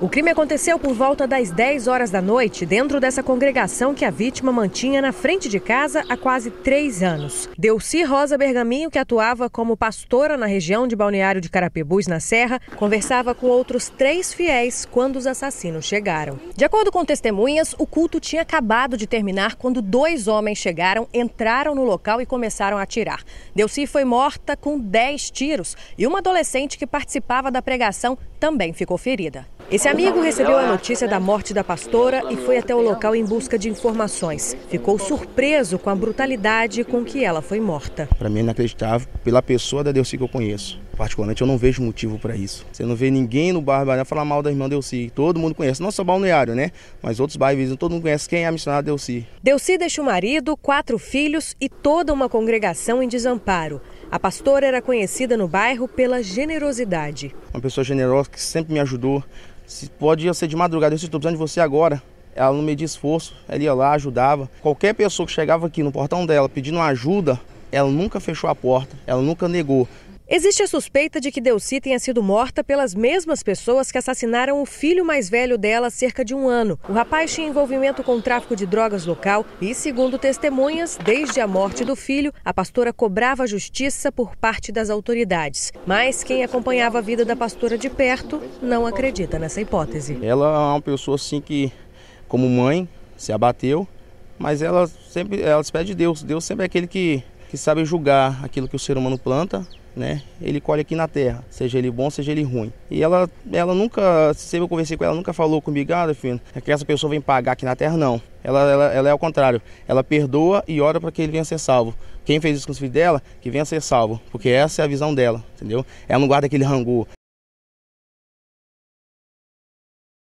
O crime aconteceu por volta das 10 horas da noite, dentro dessa congregação que a vítima mantinha na frente de casa há quase três anos. Delci Rosa Bergaminho, que atuava como pastora na região de Balneário de Carapebus, na Serra, conversava com outros três fiéis quando os assassinos chegaram. De acordo com testemunhas, o culto tinha acabado de terminar quando dois homens chegaram, entraram no local e começaram a atirar. Delci foi morta com 10 tiros e uma adolescente que participava da pregação também ficou ferida. Esse amigo recebeu a notícia da morte da pastora e foi até o local em busca de informações. Ficou surpreso com a brutalidade com que ela foi morta. Para mim é inacreditável pela pessoa da Delci que eu conheço. Particularmente eu não vejo motivo para isso. Você não vê ninguém no bairro Balneário falar mal da irmã Delci. Todo mundo conhece, não só balneário, né? Mas outros bairros, todo mundo conhece quem é a missionária Delci. Delci deixa o marido, quatro filhos e toda uma congregação em desamparo. A pastora era conhecida no bairro pela generosidade. Uma pessoa generosa que sempre me ajudou, se pode ser de madrugada, eu estou precisando de você agora. Ela não media esforço, ela ia lá, ajudava. Qualquer pessoa que chegava aqui no portão dela pedindo ajuda, ela nunca fechou a porta, ela nunca negou. Existe a suspeita de que Delcy tenha sido morta pelas mesmas pessoas que assassinaram o filho mais velho dela cerca de um ano. O rapaz tinha envolvimento com o tráfico de drogas local e, segundo testemunhas, desde a morte do filho, a pastora cobrava justiça por parte das autoridades. Mas quem acompanhava a vida da pastora de perto não acredita nessa hipótese. Ela é uma pessoa assim que, como mãe, se abateu, mas ela sempre ela se pede de Deus. Deus sempre é aquele que, que sabe julgar aquilo que o ser humano planta né? Ele colhe aqui na terra, seja ele bom, seja ele ruim. E ela, ela nunca, sempre eu conversei com ela, nunca falou comigo, ah, filho, é que essa pessoa vem pagar aqui na terra, não. Ela, ela, ela é ao contrário, ela perdoa e ora para que ele venha ser salvo. Quem fez isso com os filhos dela, que venha ser salvo, porque essa é a visão dela, entendeu? Ela não guarda aquele rango.